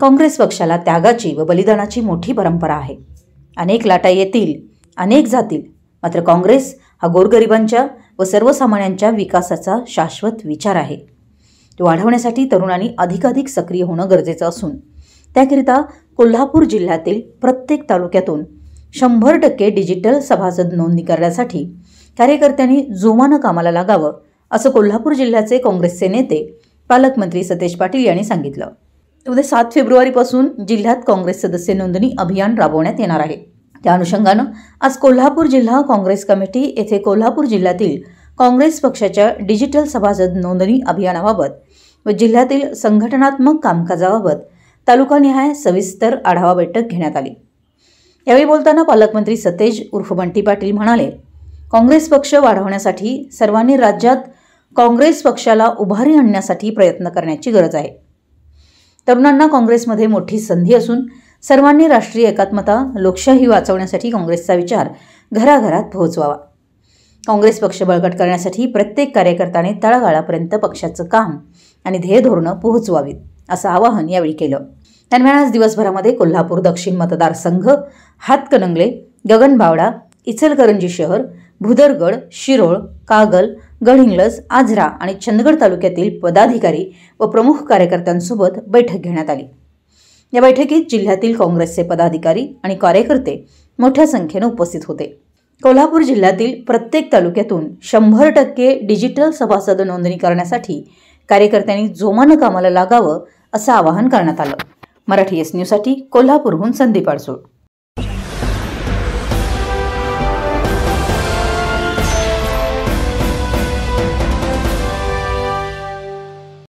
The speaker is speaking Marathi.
काँग्रेस पक्षाला त्यागाची व बलिदानाची मोठी परंपरा आहे अनेक लाटा येतील अनेक जातील मात्र काँग्रेस हा गोरगरिबांच्या व सर्वसामान्यांच्या विकासाचा शाश्वत विचार आहे तो वाढवण्यासाठी तरुणांनी अधिकाधिक सक्रिय होणं गरजेचं असून त्याकरिता कोल्हापूर जिल्ह्यातील प्रत्येक तालुक्यातून शंभर टक्के डिजिटल सभासद नोंदणी करण्यासाठी कार्यकर्त्यांनी जोमानं कामाला लागावं असं कोल्हापूर जिल्ह्याचे काँग्रेसचे नेते पालकमंत्री सतेज पाटील यांनी सांगितलं त्यामध्ये सात फेब्रुवारीपासून जिल्ह्यात काँग्रेस सदस्य नोंदणी अभियान राबवण्यात येणार आहे त्या अनुषंगानं आज कोल्हापूर जिल्हा काँग्रेस कमिटी येथे कोल्हापूर जिल्ह्यातील काँग्रेस पक्षाच्या डिजिटल सभासद नोंदणी अभियानाबाबत व जिल्ह्यातील संघटनात्मक कामकाजाबाबत तालुकानिहाय सविस्तर आढावा बैठक घेण्यात आली यावेळी बोलताना पालकमंत्री सतेज उर्फ बंटी पाटील म्हणाले काँग्रेस पक्ष वाढवण्यासाठी सर्वांनी राज्यात काँग्रेस पक्षाला उभारी आणण्यासाठी प्रयत्न करण्याची गरज आहे तरुणांना काँग्रेसमध्ये मोठी संधी असून सर्वांनी राष्ट्रीय एकात्मता लोकशाही वाचवण्यासाठी काँग्रेसचा विचार घराघरात पोहोचवावा काँग्रेस पक्ष बळकट करण्यासाठी प्रत्येक कार्यकर्त्याने तळागाळापर्यंत पक्षाचं काम आणि ध्येय धोरणं पोहोचवावीत असं आवाहन यावेळी केलं दरम्यान आज दिवसभरामध्ये कोल्हापूर दक्षिण मतदारसंघ हातकणंगले गगनबावडा इचलकरंजी शहर भुदरगड शिरोळ कागल गडहिंग्लज आजरा आणि चंदगड तालुक्यातील पदाधिकारी व प्रमुख कार्यकर्त्यांसोबत बैठक घेण्यात आली या बैठकीत जिल्ह्यातील काँग्रेसचे पदाधिकारी आणि कार्यकर्ते मोठ्या संख्येने उपस्थित होते कोल्हापूर जिल्ह्यातील प्रत्येक तालुक्यातून शंभर टक्के डिजिटल सभासद नोंदणी करण्यासाठी कार्यकर्त्यांनी जोमानं कामाला लागावं असं आवाहन करण्यात आलं मराठी एस न्यूजसाठी कोल्हापूरहून संदीप आडसोळ